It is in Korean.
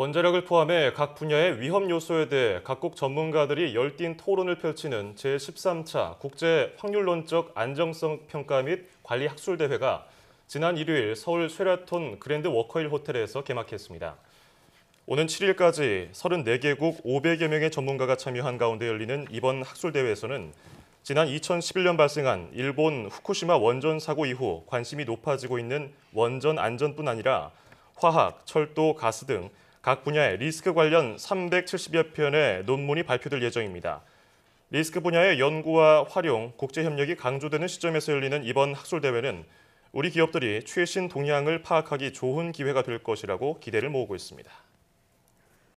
원자력을 포함해 각 분야의 위험 요소에 대해 각국 전문가들이 열띤 토론을 펼치는 제13차 국제 확률론적 안정성 평가 및 관리 학술 대회가 지난 일요일 서울 쉐라톤 그랜드 워커힐 호텔에서 개막했습니다. 오는 7일까지 34개국 500여 명의 전문가가 참여한 가운데 열리는 이번 학술 대회에서는 지난 2011년 발생한 일본 후쿠시마 원전 사고 이후 관심이 높아지고 있는 원전 안전뿐 아니라 화학, 철도, 가스 등각 분야의 리스크 관련 370여 편의 논문이 발표될 예정입니다. 리스크 분야의 연구와 활용, 국제 협력이 강조되는 시점에서 열리는 이번 학술 대회는 우리 기업들이 최신 동향을 파악하기 좋은 기회가 될 것이라고 기대를 모으고 있습니다.